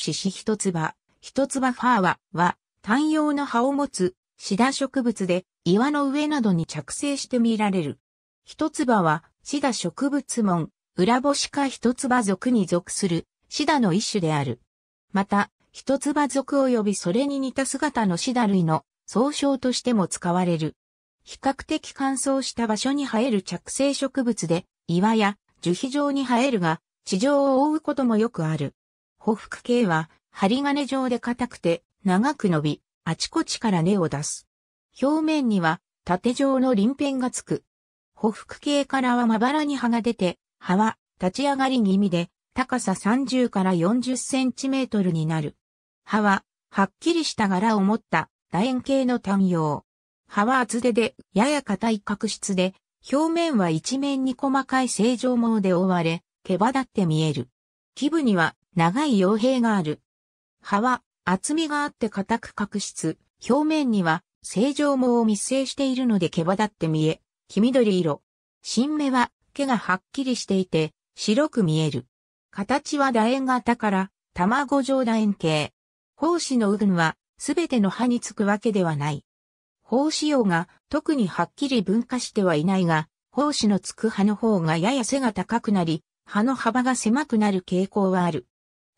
獅子一つ葉、一つ葉ファーは、は、単葉の葉を持つ、シダ植物で、岩の上などに着生して見られる。一つ葉は、シダ植物門、裏干しか一つ葉属に属する、シダの一種である。また、一つ葉属及びそれに似た姿のシダ類の総称としても使われる。比較的乾燥した場所に生える着生植物で、岩や樹皮状に生えるが、地上を覆うこともよくある。ほふく系は、針金状で硬くて、長く伸び、あちこちから根を出す。表面には、縦状の鱗片がつく。ほふく系からはまばらに葉が出て、葉は、立ち上がり気味で、高さ30から40センチメートルになる。葉は、はっきりした柄を持った楕円形の単葉。葉は厚手で、やや硬い角質で、表面は一面に細かい正常毛で覆われ、毛羽立って見える。基部には長い傭兵がある。葉は厚みがあって硬く角質、表面には正常毛を密生しているので毛羽立って見え、黄緑色。新芽は毛がはっきりしていて白く見える。形は楕円型から卵状楕円形。胞子の右群はすべての葉につくわけではない。胞子葉が特にはっきり分化してはいないが、胞子のつく葉の方がやや背が高くなり、葉の幅が狭くなる傾向はある。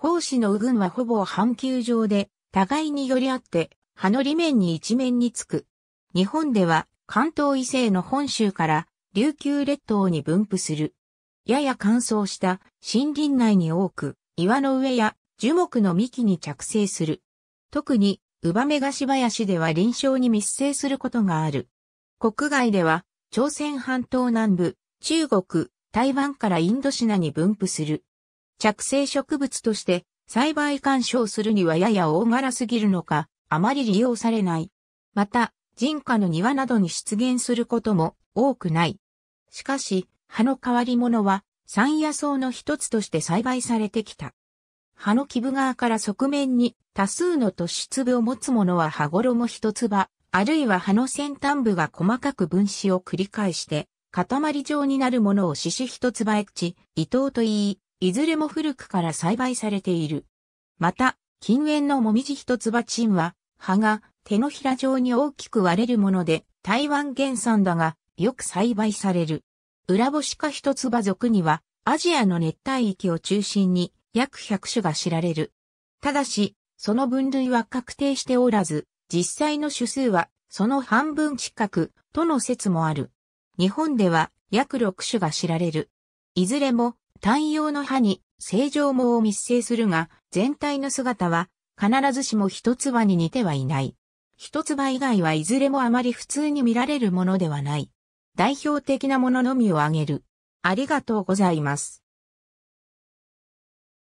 奉子の右軍はほぼ半球状で、互いにより合って、葉の裏面に一面につく。日本では、関東以西の本州から、琉球列島に分布する。やや乾燥した森林内に多く、岩の上や樹木の幹に着生する。特に、ウバメガシ林では臨床に密生することがある。国外では、朝鮮半島南部、中国、台湾からインドシナに分布する。着生植物として栽培干渉するにはやや大柄すぎるのか、あまり利用されない。また、人家の庭などに出現することも多くない。しかし、葉の変わり者は山野草の一つとして栽培されてきた。葉の基部側から側面に多数の突出部を持つものは葉衣一つ葉、あるいは葉の先端部が細かく分子を繰り返して、塊状になるものを獅子一つ葉液地、伊藤と言い、いずれも古くから栽培されている。また、近縁のもみじ一つんは、葉が手のひら状に大きく割れるもので、台湾原産だが、よく栽培される。裏星か一つば属には、アジアの熱帯域を中心に約100種が知られる。ただし、その分類は確定しておらず、実際の種数はその半分近くとの説もある。日本では約6種が知られる。いずれも単葉の葉に正常毛を密生するが、全体の姿は必ずしも一つ葉に似てはいない。一つ葉以外はいずれもあまり普通に見られるものではない。代表的なもののみを挙げる。ありがとうございます。